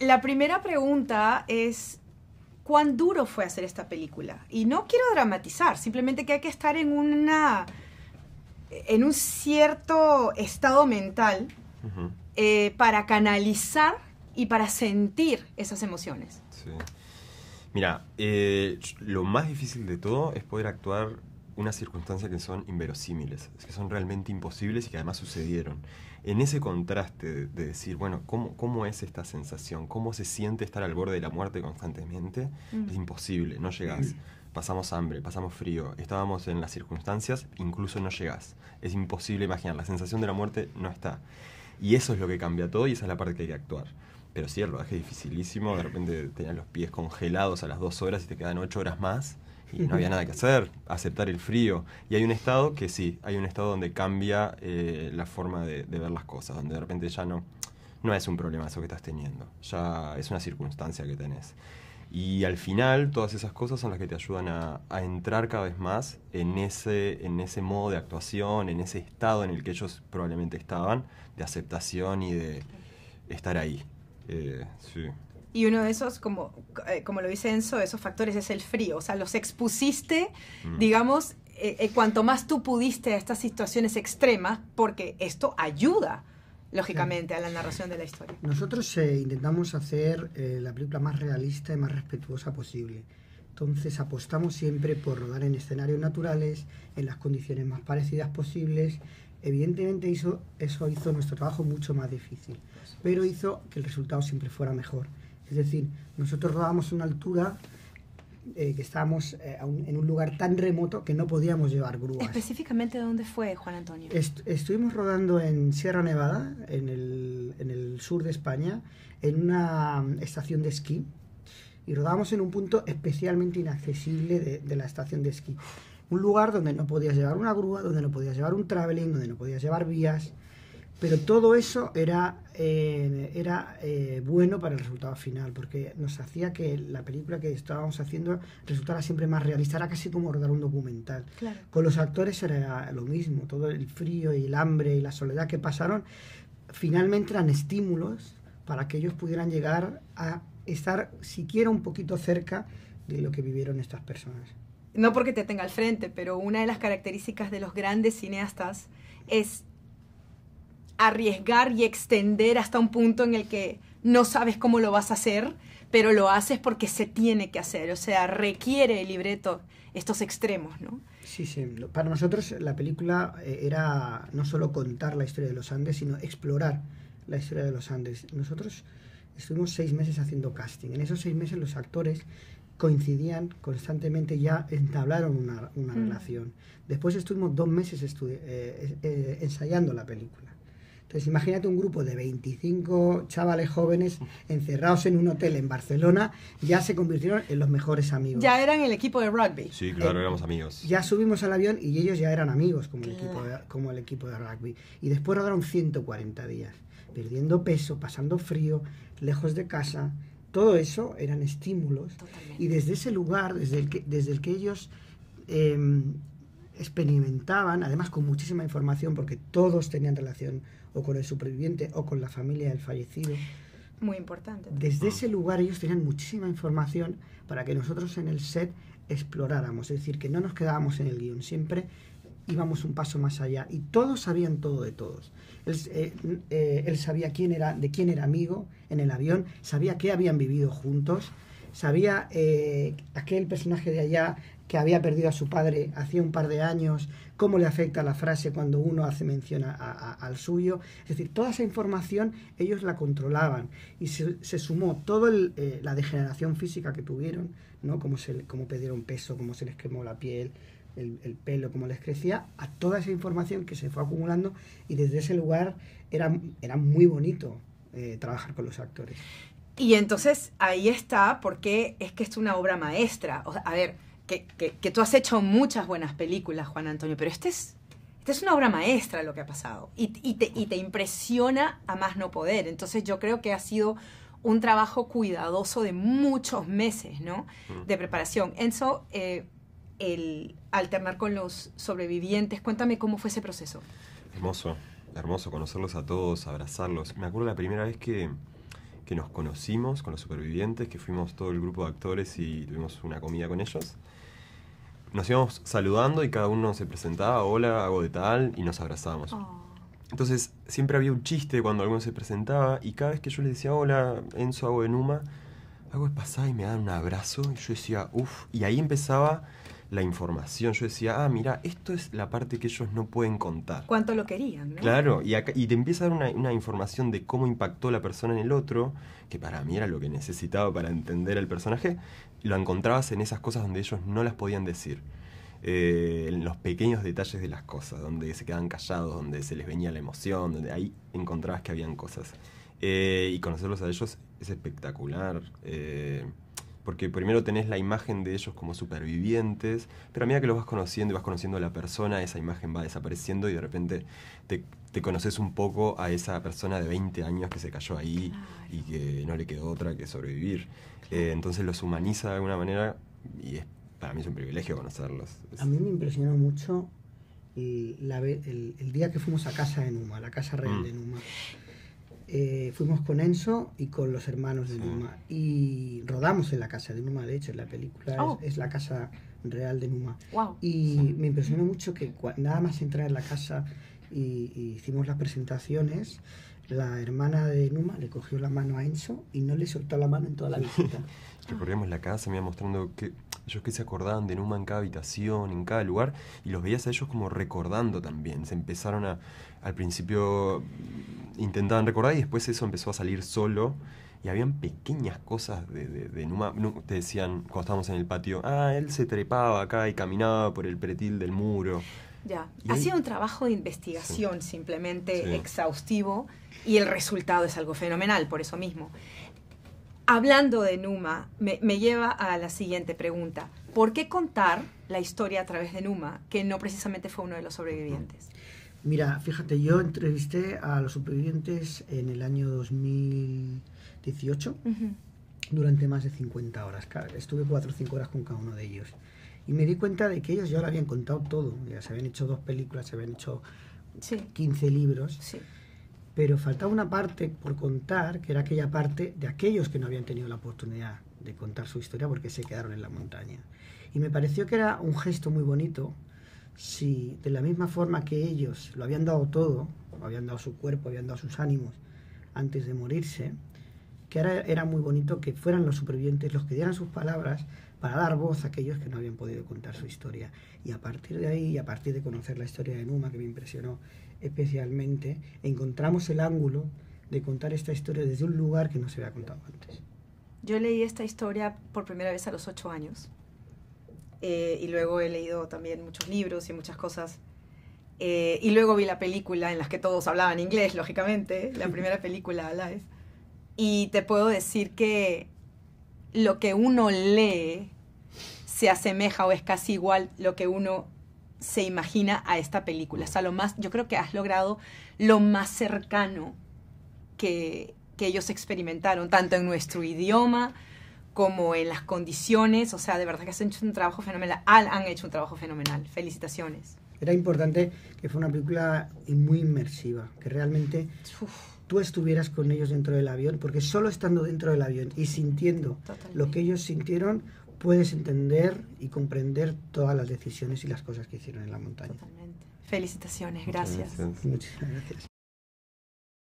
La primera pregunta es, ¿cuán duro fue hacer esta película? Y no quiero dramatizar, simplemente que hay que estar en una en un cierto estado mental eh, para canalizar y para sentir esas emociones. Sí. Mira, eh, lo más difícil de todo es poder actuar unas circunstancias que son inverosímiles, que son realmente imposibles y que además sucedieron. En ese contraste de, decir, bueno, ¿cómo, es esta sensación? ¿Cómo se siente estar al borde de la muerte constantemente? Mm. Es imposible, no llegás. Pasamos hambre, pasamos frío, estábamos en las circunstancias, incluso no llegás. Es imposible imaginar, la sensación de la muerte no está. Y eso es lo que cambia todo y esa es la parte que hay que actuar. Pero sí, el rodaje es dificilísimo, de repente tenías los pies congelados a las dos horas y te quedan ocho horas más y no había nada que hacer, aceptar el frío. Y hay un estado que sí, hay un estado donde cambia eh, la forma de, ver las cosas, donde de repente ya no, no es un problema eso que estás teniendo, ya es una circunstancia que tenés. Y al final todas esas cosas son las que te ayudan a, entrar cada vez más en ese, en ese modo de actuación, en ese estado en el que ellos probablemente estaban, de aceptación y de estar ahí. Eh, sí. Y uno de esos, como, eh, como lo dice Enzo, esos factores es el frío. O sea, los expusiste, mm. digamos, eh, eh, cuanto más tú pudiste a estas situaciones extremas, porque esto ayuda, lógicamente, a la narración de la historia. Nosotros intentamos hacer la película más realista y más respetuosa posible. Entonces apostamos siempre por rodar en escenarios naturales, en las condiciones más parecidas posibles. Evidentemente hizo eso hizo nuestro trabajo mucho más difícil, pero hizo que el resultado siempre fuera mejor. Es decir, nosotros rodábamos a una altura eh, que estábamos eh, en un lugar tan remoto que no podíamos llevar grúas. ¿Específicamente dónde fue, Juan Antonio? estuvimos rodando en Sierra Nevada, en el, sur de España, en una mm, estación de esquí. Y rodábamos en un punto especialmente inaccesible de, la estación de esquí. Un lugar donde no podías llevar una grúa, donde no podías llevar un traveling, donde no podías llevar vías. Pero todo eso era, eh, era eh, bueno para el resultado final, porque nos hacía que la película que estábamos haciendo resultara siempre más realista, era casi como rodar un documental. Con los actores era lo mismo, todo el frío y el hambre y la soledad que pasaron, finalmente eran estímulos para que ellos pudieran llegar a estar siquiera un poquito cerca de lo que vivieron estas personas. No porque te tenga al frente, pero una de las características de los grandes cineastas es arriesgar y extender hasta un punto en el que no sabes cómo lo vas a hacer, pero lo haces porque se tiene que hacer, o sea, requiere el libreto estos extremos, ¿no? Sí, sí. Para nosotros la película eh, era no solo contar la historia de los Andes, sino explorar la historia de los Andes. Nosotros estuvimos seis meses haciendo casting. En esos seis meses los actores coincidían constantemente, ya entablaron una, mm. relación. Después estuvimos dos meses eh, eh, ensayando la película. Entonces, imagínate un grupo de 25 chavales jóvenes encerrados en un hotel en Barcelona, ya se convirtieron en los mejores amigos. Ya eran el equipo de rugby. Sí, claro, eh, éramos amigos. Ya subimos al avión y ellos ya eran amigos como el, equipo de, rugby. Y después rodaron 140 días, perdiendo peso, pasando frío, lejos de casa. Todo eso eran estímulos. Y desde ese lugar, desde el que, desde el que ellos... Em, experimentaban, además con muchísima información, porque todos tenían relación o con el superviviente o con la familia del fallecido. Muy importante. Desde ah. ese lugar ellos tenían muchísima información para que nosotros en el set exploráramos, es decir, que no nos quedábamos en el guión, siempre íbamos un paso más allá y todos sabían todo de todos. Él, eh, eh, sabía quién era, de quién era amigo en el avión, sabía qué habían vivido juntos, sabía eh, aquel personaje de allá que había perdido a su padre hacía un par de años, cómo le afecta la frase cuando uno hace mención al suyo. Es decir, toda esa información ellos la controlaban y se, sumó toda eh, la degeneración física que tuvieron, ¿no? cómo, se, cómo perdieron peso, cómo se les quemó la piel, el, pelo, cómo les crecía, a toda esa información que se fue acumulando y desde ese lugar era, era muy bonito eh, trabajar con los actores. Y entonces ahí está, porque es que es una obra maestra. a ver, que, tú has hecho muchas buenas películas, Juan Antonio, pero este es, esta es una obra maestra lo que ha pasado y, y, te, impresiona a más no poder. Entonces yo creo que ha sido un trabajo cuidadoso de muchos meses, ¿no? Mm. De preparación. Enzo, eh, el alternar con los sobrevivientes, cuéntame cómo fue ese proceso. Hermoso, hermoso conocerlos a todos, abrazarlos. Me acuerdo la primera vez que que nos conocimos con los supervivientes, que fuimos todo el grupo de actores y tuvimos una comida con ellos. Nos íbamos saludando y cada uno se presentaba, hola, hago de tal, y nos abrazábamos. Ah. Entonces siempre había un chiste cuando alguno se presentaba y cada vez que yo le decía hola, Enzo, hago de Numa, algo pasaba y me daban un abrazo y yo decía, uff, y ahí empezaba la información. Yo decía, ah, mira, esto es la parte que ellos no pueden contar. ¿Cuánto lo querían? ¿no? Claro, y, te empieza a dar una, información de cómo impactó la persona en el otro, que para mí era lo que necesitaba para entender al personaje, lo encontrabas en esas cosas donde ellos no las podían decir. Eh, en los pequeños detalles de las cosas, donde se quedaban callados, donde se les venía la emoción, donde ahí encontrabas que habían cosas. Eh, y conocerlos a ellos es espectacular. Eh, porque primero tenés la imagen de ellos como supervivientes, pero a medida que los vas conociendo y vas conociendo a la persona, esa imagen va desapareciendo y de repente te, conoces un poco a esa persona de 20 años que se cayó ahí y que no le quedó otra que sobrevivir. Eh, entonces los humaniza de alguna manera y para mí es un privilegio conocerlos. A mí me impresionó mucho el, día que fuimos a casa de Numa, la casa real de mm. Numa. Eh, fuimos con Enzo y con los hermanos de Numa y rodamos en la casa de Numa, de hecho, en la película oh. es, la casa real de Numa. Y me impresionó mucho que nada más entrar en la casa y, hicimos las presentaciones, la hermana de Numa le cogió la mano a Enzo y no le soltó la mano en toda la visita. Recorríamos la casa, me iba mostrando que ellos que se acordaban de Numa en cada habitación, en cada lugar, y los veías a ellos como recordando también. Se empezaron a, al principio mm, intentaban recordar y después eso empezó a salir solo. Y habían pequeñas cosas de, Numa. Te decían, cuando estábamos en el patio, ah, él se trepaba acá y caminaba por el pretil del muro. Ya, ha sido un trabajo de investigación simplemente exhaustivo y el resultado es algo fenomenal por eso mismo hablando de Numa, me, lleva a la siguiente pregunta. ¿Por qué contar la historia a través de Numa, que no precisamente fue uno de los sobrevivientes? Mira, fíjate, yo entrevisté a los sobrevivientes en el año 2018 durante más de 50 horas. Estuve 4 o 5 horas con cada uno de ellos. Y me di cuenta de que ellos ya lo habían contado todo. Ya se habían hecho dos películas, se habían hecho 15 libros pero faltaba una parte por contar, que era aquella parte de aquellos que no habían tenido la oportunidad de contar su historia porque se quedaron en la montaña. Y me pareció que era un gesto muy bonito, si de la misma forma que ellos lo habían dado todo, habían dado su cuerpo, habían dado sus ánimos antes de morirse, que ahora era muy bonito que fueran los supervivientes los que dieran sus palabras para dar voz a aquellos que no habían podido contar su historia. Y a partir de ahí, y a partir de conocer la historia de Numa, que me impresionó especialmente, encontramos el ángulo de contar esta historia desde un lugar que no se había contado antes. Yo leí esta historia por primera vez a los ocho años eh, y luego he leído también muchos libros y muchas cosas. Eh, y luego vi la película en la que todos hablaban inglés, lógicamente, la primera película, Alive. Y te puedo decir que lo que uno lee se asemeja o es casi igual lo que uno se imagina a esta película. O sea, lo más, yo creo que has logrado lo más cercano que, que ellos experimentaron, tanto en nuestro idioma como en las condiciones. O sea, de verdad que has hecho un trabajo fenomenal. Han hecho un trabajo fenomenal. Felicitaciones. Era importante que fue una película muy inmersiva, que realmente tú estuvieras con ellos dentro del avión, porque solo estando dentro del avión y sintiendo lo que ellos sintieron, puedes entender y comprender todas las decisiones y las cosas que hicieron en la montaña. Felicitaciones, gracias.